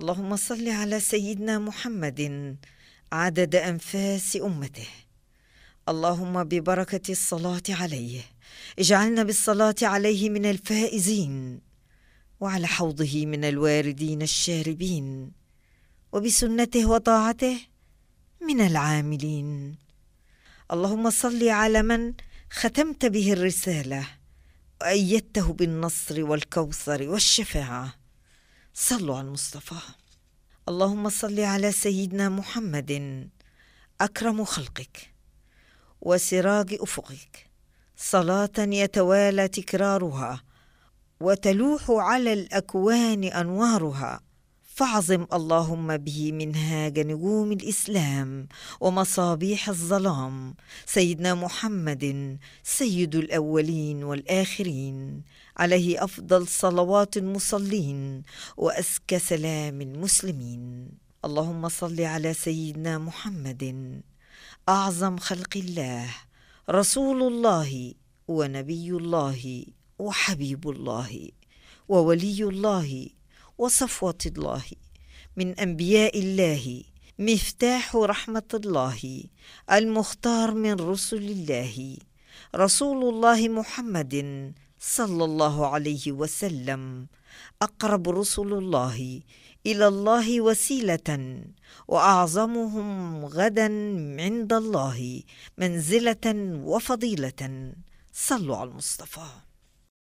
اللهم صل على سيدنا محمد عدد انفاس امته اللهم ببركه الصلاه عليه اجعلنا بالصلاه عليه من الفائزين وعلى حوضه من الواردين الشاربين وبسنته وطاعته من العاملين اللهم صل على من ختمت به الرساله وايدته بالنصر والكوثر والشفاعه صلوا على المصطفى اللهم صل على سيدنا محمد اكرم خلقك وسراج افقك صلاه يتوالى تكرارها وتلوح على الاكوان انوارها فعظم اللهم به منهاج نجوم الاسلام ومصابيح الظلام سيدنا محمد سيد الاولين والاخرين عليه افضل صلوات المصلين وازكى سلام المسلمين اللهم صل على سيدنا محمد اعظم خلق الله رسول الله ونبي الله وحبيب الله وولي الله وصفوة الله من أنبياء الله مفتاح رحمة الله المختار من رسل الله رسول الله محمد صلى الله عليه وسلم أقرب رسل الله إلى الله وسيلة وأعظمهم غدا عند الله منزلة وفضيلة صلوا على المصطفى